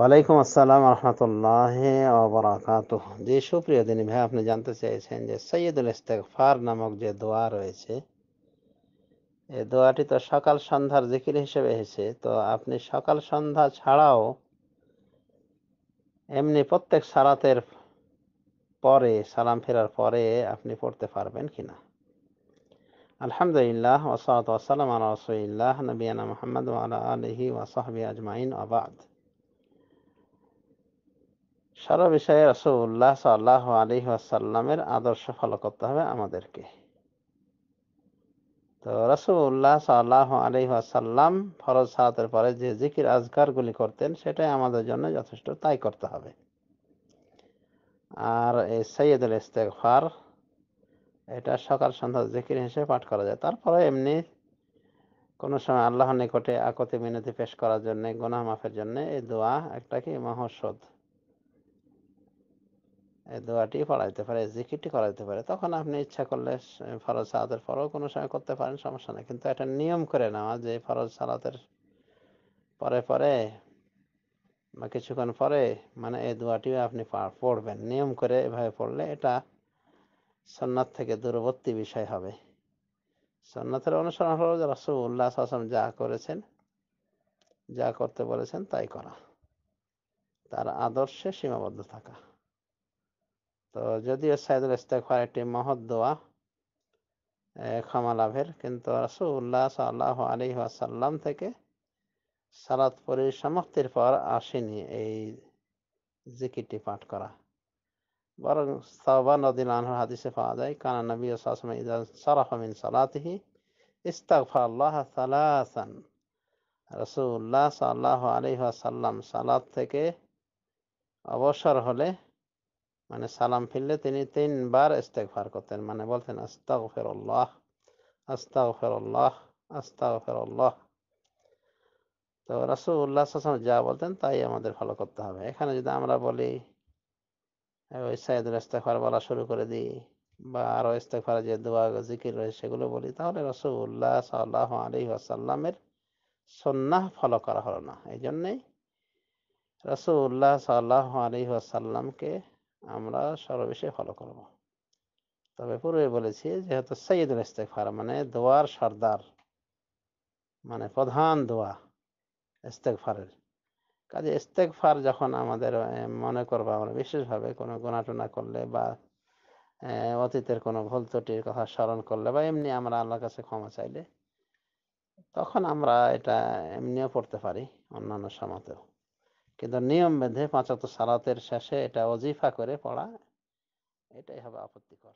ওয়ালাইকুম আসসালাম রহমতুল্লাহ ওবরাকাত যে সুপ্রিয় দিনী ভাই আপনি জানতে চাইছেন যে সৈয়দুল ইস্তেকফার নামক যে দোয়া রয়েছে এ দোয়াটি তো সকাল সন্ধ্যার জিকির হিসেবে এসেছে তো আপনি সকাল সন্ধ্যা ছাড়াও এমনি প্রত্যেক সারাতের পরে সালাম ফেরার পরে আপনি পড়তে পারবেন কিনা আলহামদুলিল্লাহ ওসলাত ওসালাম আলা রসুল্লাহ নবীনা মোহাম্মদ আলহি ওয়াসাহবি আজমাইন আবাদ সারা বিষয়ে রসুল্লাহ সাল্লাহ আলী আসাল্লামের আদর্শ ফলো করতে হবে আমাদেরকে তো রসুল্লাহ সাল্লাহ আলী আসাল্লাম ফরজ সালাতের পরে যে জিকির আজগারগুলি করতেন সেটাই আমাদের জন্য যথেষ্ট তাই করতে হবে আর এই সৈয়দুল ইস্তেকফার এটা সকাল সন্ধ্যা জিকির হিসেবে পাঠ করা যায় তারপরে এমনি কোনো সময় আল্লাহ নিকটে আকতি মিনতি পেশ করার জন্যে গুনাহ মাফের জন্যে এই দোয়া একটা কি মহৌষধ দোয়াটি পড়াইতে পারে জিকিরটি করাইতে পারে তখন আপনি ইচ্ছা করলে ফরজ সালাতের পরেও কোনো সময় করতে পারেন সমস্যা নেই কিন্তু এটা নিয়ম করে নেওয়া যে ফরজ সালাতের পরে পরে বা কিছুক্ষণ পরে মানে এই দোয়াটিও আপনি পড়বেন নিয়ম করে এভাবে পড়লে এটা সন্ন্যাত থেকে দূরবর্তী বিষয় হবে সন্ন্যাতের অনুসরণ হলো রসুল্লাহ আসলাম যা করেছেন যা করতে বলেছেন তাই করা তার আদর্শে সীমাবদ্ধ থাকা তো যদিও সাইদুল ইস্তেকফার একটি মহৎ দোয়া ক্ষমা লাভের কিন্তু রসুল্লাহ সাল্লাহ আলী আসাল্লাম থেকে সালাত পরে সমাপ্তির পর আসেনি এই জিকিরটি পাঠ করা বরং সাবা নদিন আনহর হাদিসে পাওয়া যায় কানা নবী সাসম ইদা সারাফমিন সালাতিহি ইস্তাকফা আল্লাহ সালাসান রসুল্লাহ সাল্লাহ আলী আসাল্লাম সালাত থেকে অবসর হলে মানে সালাম ফিরলে তিনি তিনবার ফার করতেন মানে বলতেন আস্তাও ফেরল্লাহ আস্তাও ফেরল্লাহ আস্তাও ফেরল্লাহ তো রাসুল্লাহ যা বলতেন তাই আমাদের ফলো করতে হবে এখানে যদি আমরা বলি ওই সাইদুল ফার বলা শুরু করে দিই বা আরও ফার যে দোয়া জিকির রয়েছে সেগুলো বলি তাহলে রসুল্লাহ সাল্লাহ আলী আসাল্লামের সন্ন্যাহ ফলো করা হলো না এই জন্যেই রসুল্লাহ সাল্লাহ আলী আসাল্লামকে আমরা সর্বশেষে ফলো করব তবে পূর্বে বলেছি যেহেতু সৈয়দুল ইস্তেকফার মানে দোয়ার সর্দার মানে প্রধান দোয়া ইস্তেকফারের কাজে ইস্তেকফার যখন আমাদের মনে করবো আমরা বিশেষভাবে কোনো গোনাটোনা করলে বা অতীতের কোনো ভুল ত্রুটির কথা স্মরণ করলে বা এমনি আমরা আল্লাহর কাছে ক্ষমা চাইলে তখন আমরা এটা এমনিও পড়তে পারি অন্যান্য সময়তেও কিন্তু নিয়ম বেঁধে পাঁচাত সালাতের শেষে এটা অজিফা করে পড়া এটাই হবে আপত্তিকর